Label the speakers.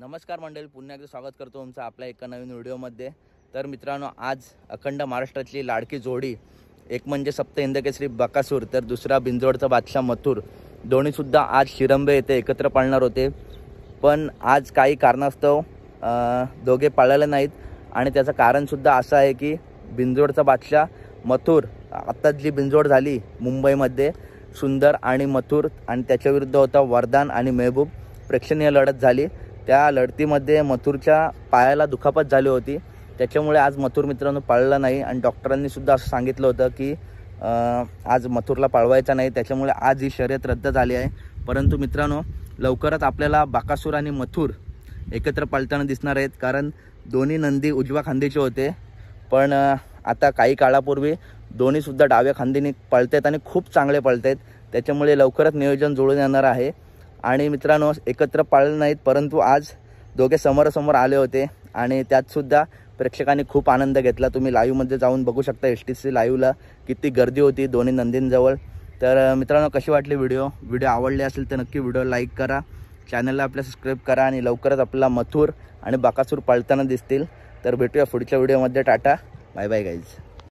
Speaker 1: नमस्कार मंडळी पुन्हा एकदा स्वागत करतो तुमचं आपल्या एका नवीन व्हिडिओमध्ये तर मित्रांनो आज अखंड महाराष्ट्रातली लाडकी जोडी एक म्हणजे सप्त इंदकेसरी बकासूर तर दुसरा बिंजोडचा बादशा मथुर दोन्हीसुद्धा आज शिरंबे येथे एकत्र पाळणार होते पण आज काही कारणास्तव दोघे पाळलेले नाहीत आणि त्याचं कारणसुद्धा असं आहे की बिंजोडचा बादशा मथुर आत्ता जी बिंजोड झाली मुंबईमध्ये सुंदर आणि मथुर आणि त्याच्याविरुद्ध होता वरदान आणि मेहबूब प्रेक्षणीय लढत झाली त्या लढतीमध्ये मथुरच्या पायाला दुखापत झाली होती त्याच्यामुळे आज मथुर मित्रांनो पाळला नाही आणि डॉक्टरांनी सुद्धा असं सांगितलं होतं की आज मथुरला पाळवायचा नाही त्याच्यामुळे आज ही शर्यत रद्द झाली आहे परंतु मित्रांनो लवकरच आपल्याला बाकासूर आणि मथुर एकत्र पाळताना दिसणार आहेत कारण दोन्ही नंदी उजव्या खांदीचे होते पण आता काही काळापूर्वी दोन्हीसुद्धा डाव्या खांदीने पळत आहेत आणि खूप चांगले पळत आहेत त्याच्यामुळे लवकरच नियोजन जुळून येणार आहे आणि मित्रांनो एकत्र पाळलं नाहीत परंतु आज दोघे समोरासमोर आले होते आणि त्यातसुद्धा प्रेक्षकांनी खूप आनंद घेतला तुम्ही लाईव्हमध्ये जाऊन बघू शकता एस टी सी लाईव्हला किती गर्दी होती दोन्ही नंदींजवळ तर मित्रांनो कशी वाटली व्हिडिओ व्हिडिओ आवडले असेल तर नक्की व्हिडिओ लाईक करा चॅनलला आपल्या सबस्क्राईब करा आणि लवकरच आपला मथूर आणि बाकासूर पाळताना दिसतील तर भेटूया पुढच्या व्हिडिओमध्ये टाटा बाय बाय गाईज